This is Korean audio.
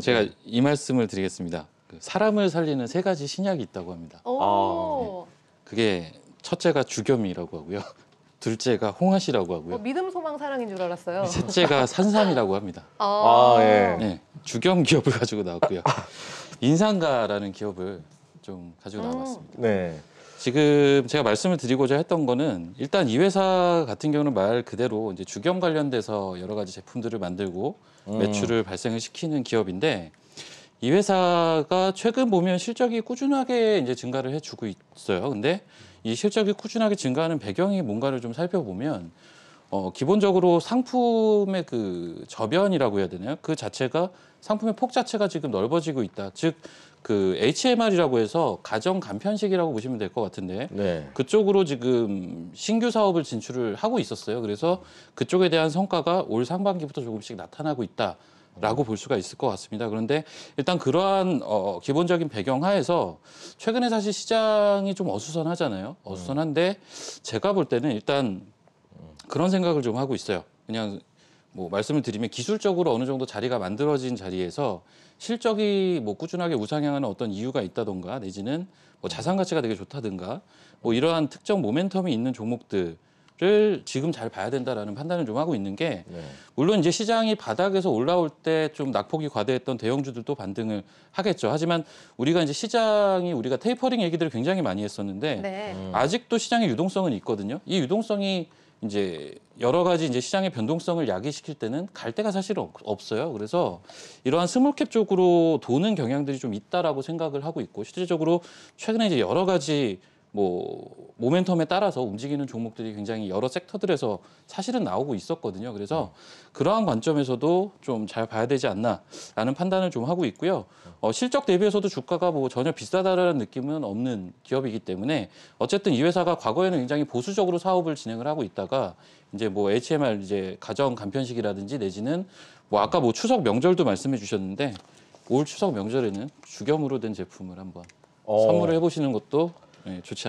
어, 제가 네. 이 말씀을 드리겠습니다. 그 사람을 살리는 세 가지 신약이 있다고 합니다. 오. 아. 네. 그게 첫째가 주겸이라고 하고요. 둘째가 홍하시라고 하고요. 어, 믿음, 소망, 사랑인 줄 알았어요. 네, 셋째가 산삼이라고 합니다. 아, 아 예. 네, 주겸 기업을 가지고 나왔고요. 인상가라는 기업을 좀 가지고 음. 나왔습니다. 네. 지금 제가 말씀을 드리고자 했던 거는 일단 이 회사 같은 경우는 말 그대로 이제 주경 관련돼서 여러 가지 제품들을 만들고 음. 매출을 발생을 시키는 기업인데 이 회사가 최근 보면 실적이 꾸준하게 이제 증가를 해주고 있어요. 근데 이 실적이 꾸준하게 증가하는 배경이 뭔가를 좀 살펴보면 어, 기본적으로 상품의 그 저변이라고 해야 되나요? 그 자체가 상품의 폭 자체가 지금 넓어지고 있다. 즉, 그 HMR이라고 해서 가정 간편식이라고 보시면 될 것 같은데 네. 그쪽으로 지금 신규 사업을 진출을 하고 있었어요. 그래서 그쪽에 대한 성과가 올 상반기부터 조금씩 나타나고 있다. 라고 볼 수가 있을 것 같습니다. 그런데 일단 그러한 어, 기본적인 배경 하에서 최근에 사실 시장이 좀 어수선하잖아요. 어수선한데 제가 볼 때는 일단 그런 생각을 좀 하고 있어요. 그냥 뭐 말씀을 드리면 기술적으로 어느 정도 자리가 만들어진 자리에서 실적이 뭐 꾸준하게 우상향하는 어떤 이유가 있다던가 내지는 뭐 자산 가치가 되게 좋다든가 뭐 이러한 특정 모멘텀이 있는 종목들을 지금 잘 봐야 된다라는 판단을 좀 하고 있는 게 네. 물론 이제 시장이 바닥에서 올라올 때 좀 낙폭이 과대했던 대형주들도 반등을 하겠죠. 하지만 우리가 이제 시장이 우리가 테이퍼링 얘기들을 굉장히 많이 했었는데 네. 음. 아직도 시장의 유동성은 있거든요. 이 유동성이 이제 여러 가지 이제 시장의 변동성을 야기시킬 때는 갈 데가 사실 없어요. 그래서 이러한 스몰캡 쪽으로 도는 경향들이 좀 있다라고 생각을 하고 있고 실질적으로 최근에 이제 여러 가지 뭐 모멘텀에 따라서 움직이는 종목들이 굉장히 여러 섹터들에서 사실은 나오고 있었거든요. 그래서 음. 그러한 관점에서도 좀 잘 봐야 되지 않나라는 판단을 좀 하고 있고요. 음. 어, 실적 대비해서도 주가가 뭐 전혀 비싸다라는 느낌은 없는 기업이기 때문에 어쨌든 이 회사가 과거에는 굉장히 보수적으로 사업을 진행을 하고 있다가 이제 뭐 HMR 이제 가정 간편식이라든지 내지는 뭐 아까 뭐 추석 명절도 말씀해 주셨는데 올 추석 명절에는 주겸으로 된 제품을 한번 어. 선물을 해보시는 것도 예, 좋지 않을까.